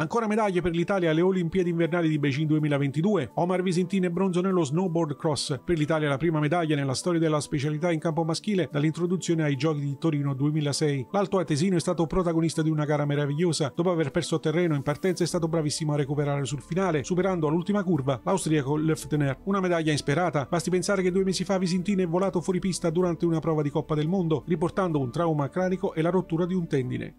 Ancora medaglie per l'Italia alle Olimpiadi invernali di Beijing 2022. Omar Visintin e bronzo nello snowboard cross. Per l'Italia la prima medaglia nella storia della specialità in campo maschile dall'introduzione ai Giochi di Torino 2006. L'alto atesino è stato protagonista di una gara meravigliosa. Dopo aver perso terreno in partenza è stato bravissimo a recuperare sul finale, superando all'ultima curva l'austriaco Löftner. Una medaglia insperata. Basti pensare che due mesi fa Visintin è volato fuori pista durante una prova di Coppa del Mondo, riportando un trauma cranico e la rottura di un tendine.